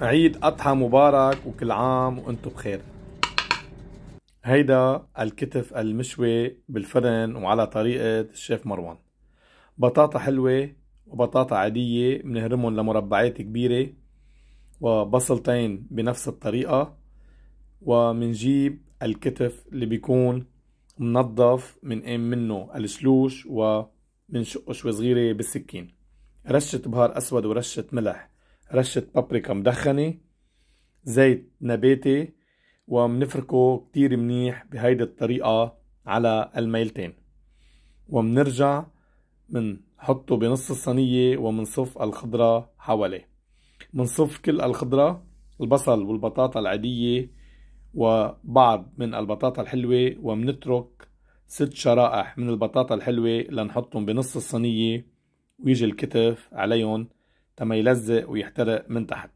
عيد أضحى مبارك وكل عام وأنتم بخير هيدا الكتف المشوي بالفرن وعلى طريقة الشيف مروان بطاطا حلوة وبطاطا عادية بنهرمهم لمربعات كبيرة وبصلتين بنفس الطريقة ومنجيب الكتف اللي بيكون منظف قيم إيه منه الشلوش ومنشقه شوي صغيرة بالسكين رشة بهار أسود ورشة ملح رشة بابريكا مدخنة زيت نباتي ومنفركه كتير منيح بهيدي الطريقة على الميلتين ومنرجع منحطه بنص الصينية ومنصف الخضرة حواليه منصف كل الخضرة البصل والبطاطا العادية وبعض من البطاطا الحلوة ومنترك ست شرائح من البطاطا الحلوة لنحطهم بنص الصينية ويجي الكتف عليهم تما يلزق ويحترق من تحت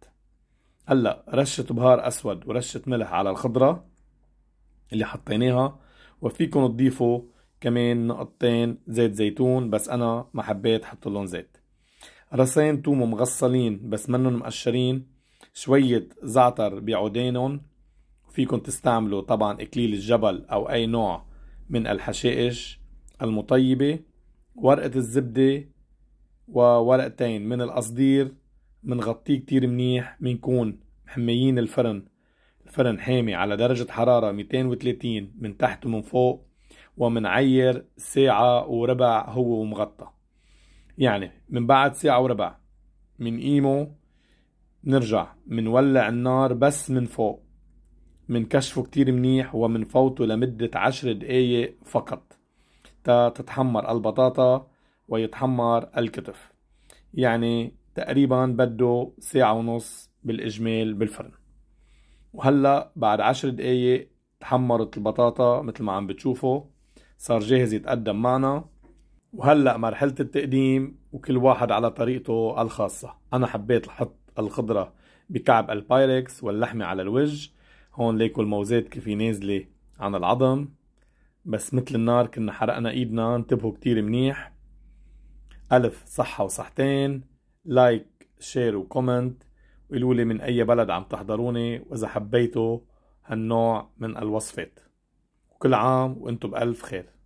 هلا رشة بهار أسود ورشة ملح على الخضرة اللي حطيناها وفيكم تضيفوا كمان نقطتين زيت زيتون بس أنا ما حبيت حط لهم زيت رصين توم مغسلين بس منهم مقشرين شوية زعتر بعودينهم فيكم تستعملوا طبعا إكليل الجبل أو أي نوع من الحشائش المطيبة ورقة الزبدة وورقتين من القصدير منغطيه كتير منيح منكون محميين الفرن الفرن حامي على درجة حرارة 230 من تحت ومن فوق ومنعير ساعة وربع هو ومغطى يعني من بعد ساعة وربع من ايمو نرجع منولع النار بس من فوق منكشفه كتير منيح ومنفوته لمدة عشر دقايق فقط تا تتحمر البطاطا ويتحمر الكتف يعني تقريبا بده ساعة ونص بالإجمال بالفرن وهلأ بعد عشر دقايق تحمرت البطاطا مثل ما عم بتشوفوا صار جاهز يتقدم معنا وهلأ مرحلة التقديم وكل واحد على طريقته الخاصة أنا حبيت أحط الخضرة بكعب البايركس واللحمة على الوجه هون ليكو الموزات كيف نازلة عن العظم بس مثل النار كنا حرقنا ايدنا انتبهوا كتير منيح ألف صحة وصحتين لايك شير وكومنت وقولوا لي من أي بلد عم تحضروني وإذا حبيتوا هالنوع من الوصفات وكل عام وأنتم بألف خير